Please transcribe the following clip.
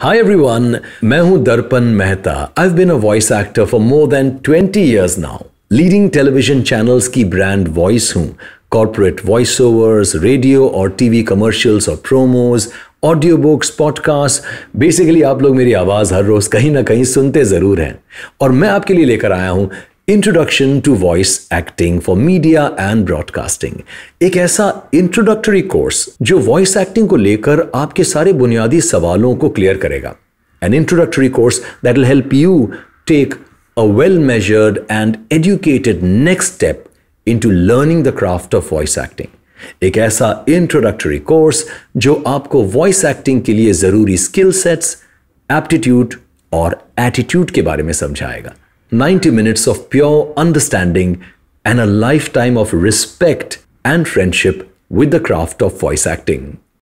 Hi everyone मैं हूं Darpan Mehta I been a voice actor for more than 20 years now leading television channels की brand voice हूं corporate voice overs radio और TV commercials और promos audio books podcast basically आप लोग मेरी आवाज़ हर रोज़ कहीं ना कहीं सुनते ज़रूर हैं और मैं आपके लिए लेकर आया हूं introduction to voice acting for media and broadcasting एक ऐसा इंट्रोडक्टरी कोर्स जो वॉइस एक्टिंग को लेकर आपके सारे बुनियादी सवालों को क्लियर करेगा an introductory course that will help you take a well measured and educated next step into learning the craft of voice acting एक ऐसा इंट्रोडक्टरी कोर्स जो आपको वॉइस एक्टिंग के लिए जरूरी स्किल सेट्स एप्टीट्यूड और attitude के बारे में समझाएगा 90 minutes of pure understanding, and a lifetime of respect and friendship with the craft of voice acting.